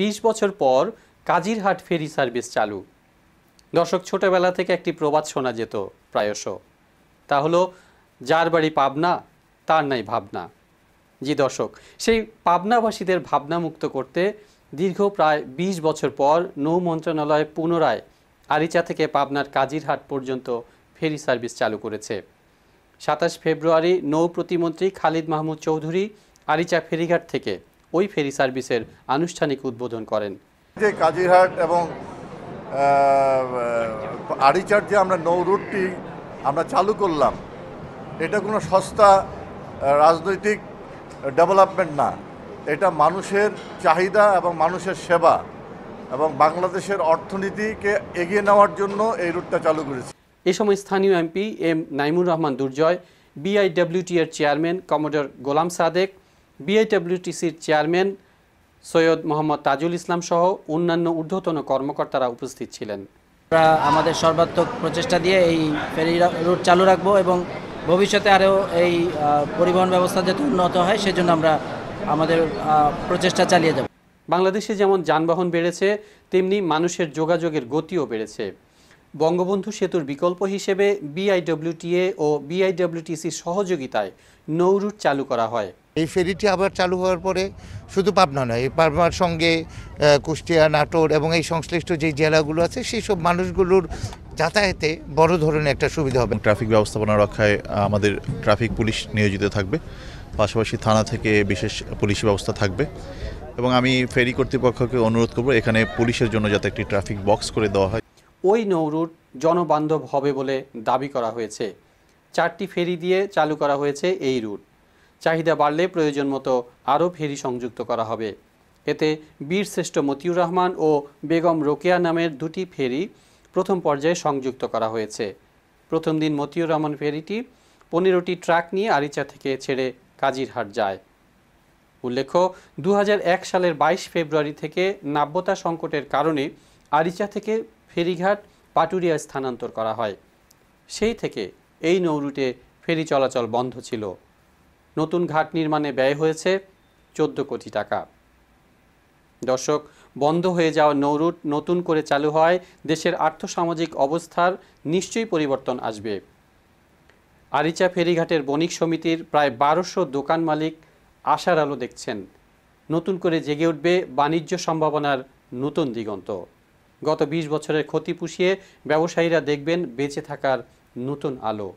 ২০ বছর পর Kazirhat ferry service চালু দর্শক ছোটবেলা থেকে একটি প্রবাদ শোনা যেত প্রায়শ তা হলো যার বাড়ি পাবনা তার নাই ভাবনা জি দর্শক সেই পাবনাবাসীদের ভাবনামুক্ত করতে দীর্ঘ প্রায় ২০ বছর পর নৌ মন্ত্রণালয় পুনরায় আরিচা থেকে পাবনার কাজিরহাট পর্যন্ত ফেরি সার্ভিস চালু করেছে সাতাশ ফেব্রুয়ারি নৌ প্রতিমন্ত্রী খালিদ মাহমুদ চৌধুরী আরিচা ফেরিঘাট থেকে ওই ফেরি সার্ভিসের আনুষ্ঠানিক উদ্বোধন করেন যে কাজিরহাট এবং আড়িচার যে আমরা নৌ রুটটি আমরা চালু করলাম এটা কোনো সস্তা রাজনৈতিক ডেভেলপমেন্ট না এটা মানুষের চাহিদা এবং মানুষের সেবা এবং বাংলাদেশের অর্থনীতিকে এগিয়ে নেওয়ার জন্য এই রুটটা চালু করেছে এ সময় স্থানীয় MP M Naimur Rahman Durjoy BIWT এর চেয়ারম্যান কমোডর গোলাম সাদেক বিআইডাব্লিউটিসির চেয়ারম্যান সৈয়দ মোহাম্মদ তাজুল ইসলাম সহ অন্যান্য ঊর্ধ্বতন কর্মকর্তারা উপস্থিত ছিলেন আমরা আমাদের সর্বাত্মক প্রচেষ্টা দিয়ে এই ফেরি রুট চালু রাখবো এবং ভবিষ্যতে আরও এই পরিবহন ব্যবস্থা যাতে উন্নত হয় সেজন্য আমরা আমাদের প্রচেষ্টা চালিয়ে যাব বাংলাদেশে যেমন যানবাহন বেড়েছে তেমনি মানুষের যোগাযোগের গতিও বেড়েছে বঙ্গবন্ধু সেতুর বিকল্প হিসেবে বিআইডব্লিউটিএ ও বিআইডব্লিউটিসির সহযোগিতায় নৌ রুট চালু করা হয় এই ফেরিটি আবার চালু হওয়ার পরে শুধু পাবনা নয় পাবনার সঙ্গে কুষ্টিয়া নাটোর এবং এই সংশ্লিষ্ট যে জেলাগুলো আছে সেই সব মানুষগুলোর যাতায়াতে বড় ধরনের একটা সুবিধা হবে ট্রাফিক ব্যবস্থাপনা রক্ষায় আমাদের ট্রাফিক পুলিশ নিয়োজিত থাকবে পাশাপাশি থানা থেকে বিশেষ পুলিশ ব্যবস্থা থাকবে এবং আমি ফেরি কর্তৃপক্ষকে অনুরোধ করব এখানে পুলিশের জন্য যাতে একটি ট্রাফিক বক্স করে দেওয়া হয় ওই নৌরুট জনবান্ধব হবে বলে দাবি করা হয়েছে চারটি ফেরি দিয়ে চালু করা হয়েছে এই রুট চাহিদা বাড়লে প্রয়োজন মতো আরও ফেরি সংযুক্ত করা হবে এতে বীরশ্রেষ্ঠ মতিউর রহমান ও বেগম রোকেয়া নামের দুটি ফেরি প্রথম পর্যায়ে সংযুক্ত করা হয়েছে প্রথম দিন মতিউর রহমান ফেরিটি পনেরোটি ট্রাক নিয়ে আরিচা থেকে ছেড়ে কাজিরহাট যায় উল্লেখ্য দু সালের ২২ ফেব্রুয়ারি থেকে নাব্যতা সংকটের কারণে আরিচা থেকে ফেরিঘাট পাটুরিয়া স্থানান্তর করা হয় সেই থেকে এই নৌরুটে ফেরি চলাচল বন্ধ ছিল নতুন ঘাট নির্মাণে ব্যয় হয়েছে চোদ্দ কোটি টাকা দর্শক বন্ধ হয়ে যাওয়া নৌরুট নতুন করে চালু হয় দেশের আর্থসামাজিক অবস্থার নিশ্চয়ই পরিবর্তন আসবে আরিচা ফেরিঘাটের বণিক সমিতির প্রায় বারোশো দোকান মালিক আশার আলো দেখছেন নতুন করে জেগে উঠবে বাণিজ্য সম্ভাবনার নতুন দিগন্ত গত ২০ বছরের ক্ষতি পুষিয়ে ব্যবসায়ীরা দেখবেন বেঁচে থাকার নতুন আলো